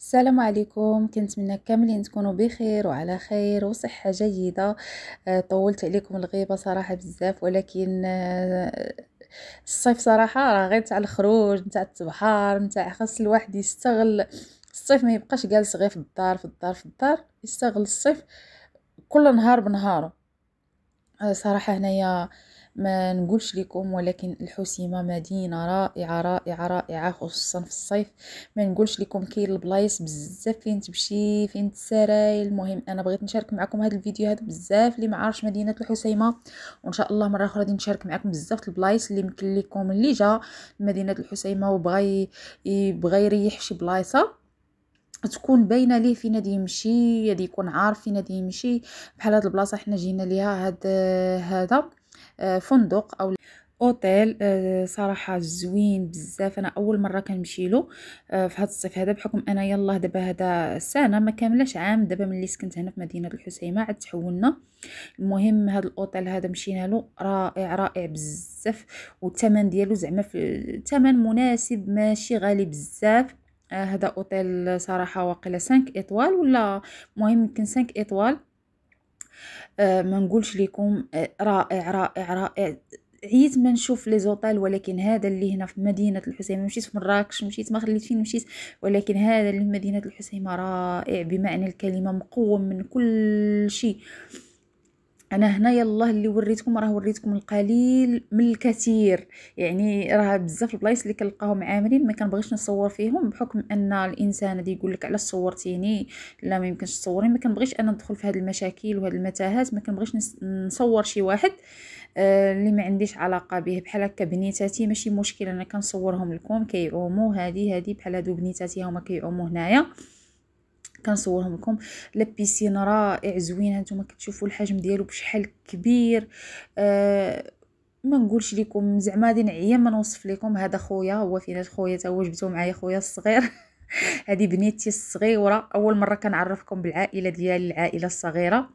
السلام عليكم كنتمنى كاملين تكونوا بخير وعلى خير وصحه جيده آه، طولت عليكم الغيبه صراحه بزاف ولكن آه، الصيف صراحه راه غير تاع الخروج تاع البحر نتاع خاص الواحد يستغل الصيف ما يبقاش جالس غير في الدار في الدار في الدار يستغل الصيف كل نهار بنهاره آه، صراحه هنايا ما نقولش لكم ولكن الحسيمه مدينه رائعه رائعه رائعه خصوصا في الصيف ما نقولش لكم كاين البلايص بزاف فين تمشي فين تسراي المهم انا بغيت نشارك معكم هذا الفيديو هذا بزاف اللي ما عارفش مدينه الحسيمه وان شاء الله مره اخرى غادي نشارك معكم بزاف البلايص اللي يمكن لكم اللي جا لمدينه الحسيمه وبغى يبغى يريح شي بلايصه تكون باينه ليه فين غادي يمشي غادي يكون عارف فين غادي يمشي بحال هاد البلاصه حنا جينا ليها هاد هذا فندق او اوتيل آه، صراحه زوين بزاف انا اول مره كنمشي له آه، في هذا الصيف هذا بحكم انا يلا دابا هذا سنه ما كاملاش عام دابا ملي سكنت هنا في مدينه الحسيمه عاد تحولنا المهم هذا الاوتيل هذا مشينا له رائع رائع بزاف والثمن ديالو زعما في الثمن مناسب ماشي غالي بزاف آه، هذا اوتيل صراحه واقيلا 5 اطوال ولا مهم يمكن 5 اطوال آه ما نقولش لكم آه رائع رائع رائع عييت ما نشوف لي زوطيل ولكن هذا اللي هنا في مدينه الحسيمه مشيت في مراكش مشيت ما خليت فين مشيت ولكن هذا اللي في مدينه الحسيمه رائع بمعنى الكلمه مقوم من كل شيء آه انا هنايا الله اللي وريتكم راه وريتكم القليل من الكثير يعني راه بزاف البلايص اللي كنلقاهم عاملين ما كنبغيش نصور فيهم بحكم ان الانسان دي يقول لك علاش صورتيني لا ما يمكنش تصوري ما كنبغيش انا ندخل في هذه المشاكل وهذه المتاهات ما كنبغيش نصور شي واحد آه اللي ما عنديش علاقه به بحال هكا بنيتاتي ماشي مشكل انا كنصورهم لكم كيعوموا هذه هذه بحال هادو بنيتاتي هما كيعوموا هنايا كنصورهم لكم لابيسين رائع زوين هانتوما كتشوفوا الحجم ديالو بشحال كبير آه ما نقولش لكم زعما غادي نعيا ما نوصف لكم هذا خويا هو فينا خويا تا هو جبتو معايا خويا الصغير هذه بنيتي الصغيره اول مره كنعرفكم بالعائله ديالي العائله الصغيره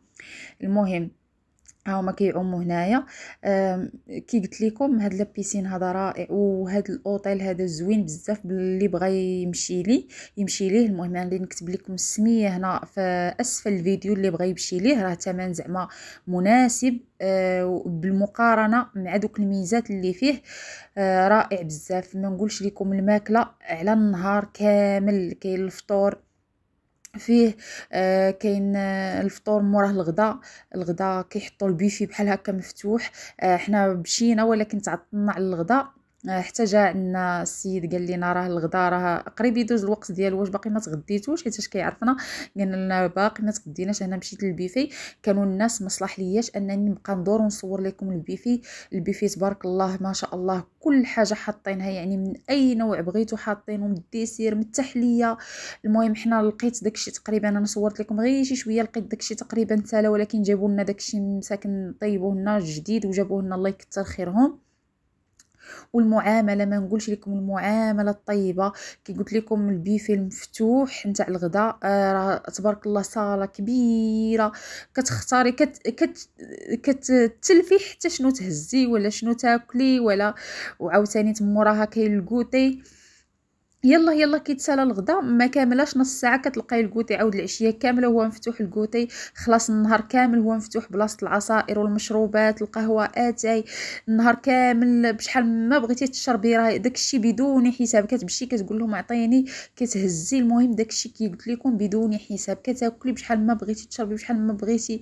المهم ها هما كيعوموا هنايا كي قلت لكم هاد لابيسين هذا رائع وهاد الاوتيل هذا زوين بزاف اللي بغا يمشي لي يمشي ليه المهم انا اللي نكتب لكم السميه هنا في اسفل الفيديو اللي بغا يمشي ليه راه ثمن زعما مناسب آه، بالمقارنه مع دوك الميزات اللي فيه آه، رائع بزاف ما نقولش لكم الماكله على النهار كامل كاين الفطور فيه آه كاين آه الفطور موراه الغداء الغداء كيحطوا البيفي بحال هكا مفتوح آه حنا مشينا ولكن تعطلنا على الغداء حتى جا عندنا السيد قال لنا راه الغدا راه قريب يدوز الوقت ديالو واش باقي ما تغديتوش حيت كيعرفنا قال لنا باقي ما تغديناش انا مشيت للبيفي كانوا الناس ما لياش انني نبقى ندور ونصور لكم البيفي البيفي تبارك الله ما شاء الله كل حاجه حاطينها يعني من اي نوع بغيتو حاطينهم الديسير من التحليه المهم حنا لقيت داكشي تقريبا انا صورت لكم غير شي شويه لقيت داكشي تقريبا سالا ولكن جابوا لنا داكشي مساكن طيبوه لنا جديد وجابوه لنا الله يكثر خيرهم والمعامله ما نقولش لكم المعامله الطيبه كي قلت لكم البيفي المفتوح نتاع الغداء آه، راه تبارك الله صاله كبيره كتختاري كت كت كتلفي حتى شنو تهزي ولا شنو تاكلي ولا وعاوتاني تموراها كاين الكوتي يلا يلا كيتسالى الغدا ما كاملاش نص ساعه كتلقاي الكوتي عاود العشيه كامله هو مفتوح الكوتي خلاص النهار كامل هو مفتوح بلاصه العصائر والمشروبات القهوه اتاي النهار كامل بشحال ما بغيتي تشربي راه داكشي بدون حساب كتمشي كتقول لهم عطيني كتهزي المهم داكشي كيقلت لكم بدون حساب كتاكلي بشحال ما بغيتي تشربي بشحال ما بغيتي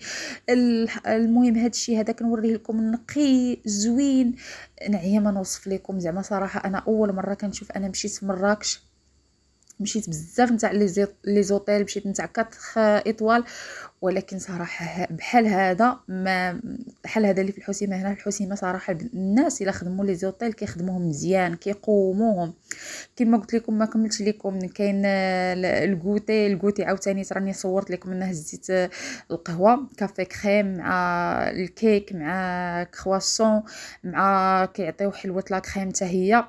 المهم هادشي هذا كنوريه لكم نقي زوين نعيا ما نوصف لكم زعما صراحه انا اول مره كنشوف انا مشيت مراكش مشيت بزاف نتاع لي زوتيل مشيت نتاع 4 اطوال ولكن صراحه بحال هذا ما بحال هذا اللي في الحسيمه هنا في الحسيمه صراحه الناس الا خدموا لي زوتيل كيخدموهم مزيان كيقوموهم كما قلت لكم ما كملتش لكم كاين الكوتي الكوتي عاوتاني راني صورت لكم انا هزيت القهوه كافي كريم مع الكيك مع كرواسون مع كيعطيو حلوه لا كريم حتى هي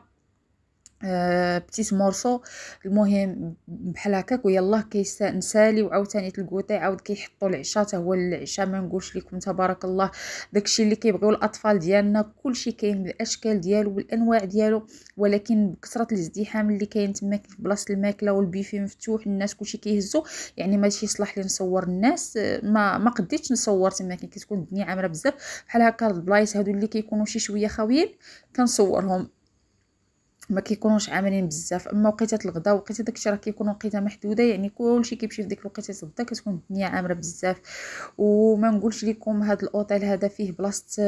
آه، بتيت مورسو المهم بحال هكاك ويلاه كيسالي وعاوتاني تلقوطي عاود كيحطوا العشاء حتى هو العشاء ما نقولش لكم تبارك الله داكشي اللي كيبغيو الاطفال ديالنا كلشي كاين بالاشكال ديالو والانواع ديالو ولكن بكثره الازدحام اللي كاين تما في بلاصه الماكله والبيفي مفتوح الناس كلشي كيهزو يعني ماشي صلاح لي نصور الناس ما ما قديتش نصور تما كتكون الدنيا عامره بزاف بحال هكا البلايص هادو اللي كيكونوا شي شويه خاويين كنصورهم ما كيكونوش عاملين بزاف اما وقيتات الغدا وقيتات داكشي راه كيكون وقيته محدوده يعني كلشي كيمشي في ديك الوقيته الغداء كتكون الدنيا عامره بزاف وما نقولش لكم هذا الاوتيل هذا فيه بلاصه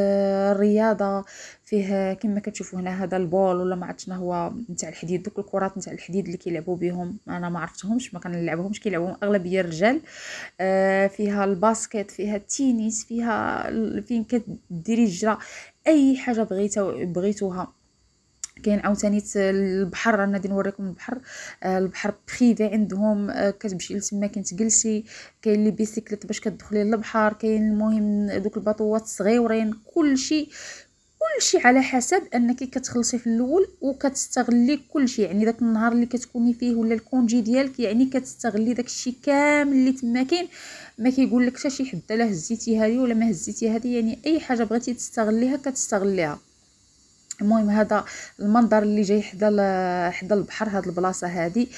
الرياضه آه، فيه آه، كما كتشوفوا هنا هذا البول ولا ما عرفت شنو هو نتاع الحديد دوك الكرات نتاع الحديد اللي كيلعبوا بهم انا ما عرفتهمش ما كنلعبهمش كيلعبوا اغلبيه الرجال آه، فيها الباسكت فيها التنس فيها فين كديري الجره اي حاجه بغيتها بغيتوها كاين عاوتاني آه، البحر انا غادي نوريكم البحر آه، البحر بخيفي عندهم آه، كتمشي لتما كنتجلسي كاين لي بيسيكليت باش كتدخلي للبحر كاين المهم دوك الباطوات الصغيورين كلشي كلشي على حسب انك كتخلصي في الاول وكتستغلي كلشي يعني داك النهار اللي كتكوني فيه ولا الكونجي ديالك يعني كتستغلي داك الشيء كامل اللي تما كاين ما كيقول لك حتى شي حد لا هزيتي هذه ولا ما هزيتي هذه يعني اي حاجه بغيتي تستغليها كتستغليها المهم هذا المنظر اللي جاي حدا حدا البحر هاد البلاصه هادي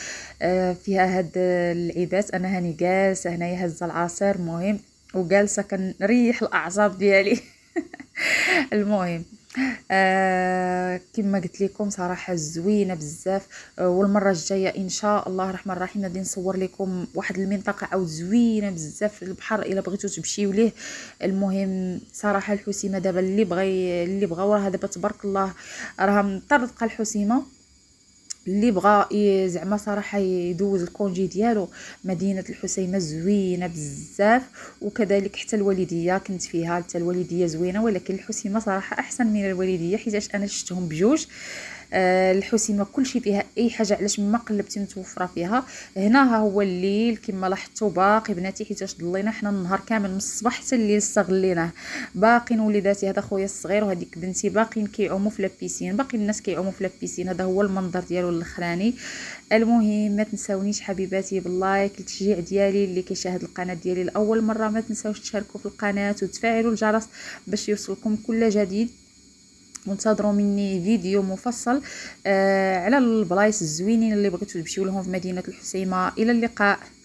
آه، فيها هاد العباس انا هاني جالسه هنايا هز العصير المهم وجالسه كنريح الاعصاب ديالي المهم آه كما قلت لكم صراحه زوينه بزاف آه والمره الجايه ان شاء الله الرحمن الرحيم غادي نصور لكم واحد المنطقه او زوينه بزاف البحر الا بغيتو تمشيو ليه المهم صراحه الحسيمه دابا اللي بغى اللي بغى وراها دابا تبارك الله راها مطرطقه الحسيمه اللي بغى زعما صراحه يدوز الكونجي ديالو مدينه الحسيمه زوينه بزاف وكذلك حتى الوالديه كنت فيها حتى الوالديه زوينه ولكن الحسيمه صراحه احسن من الوالديه حيتاش انا شفتهم بجوج آه آه الحسيمه كلشي فيها اي حاجه علاش ما قلبتي متوفره فيها هنا ها هو الليل كما لاحظتوا باقي بناتي حيتاش ضلينا حنا النهار كامل من الصباح حتى الليل استغليناه باقيين وليداتي هذا خويا الصغير وهذيك بنتي باقيين كيعوموا في لابيسين باقي الناس كيعوموا في لابيسين هذا هو المنظر ديالو الاخراني المهم ما تنساونيش حبيباتي باللايك التشجيع ديالي اللي كيشاهد القناه ديالي لاول مره ما تنساوش تشاركوا في القناه وتفعلوا الجرس باش يوصلكم كل جديد وانتظروا مني فيديو مفصل آه على البلايص الزوينين اللي بغيتو تمشيو لهم في مدينه الحسيمه الى اللقاء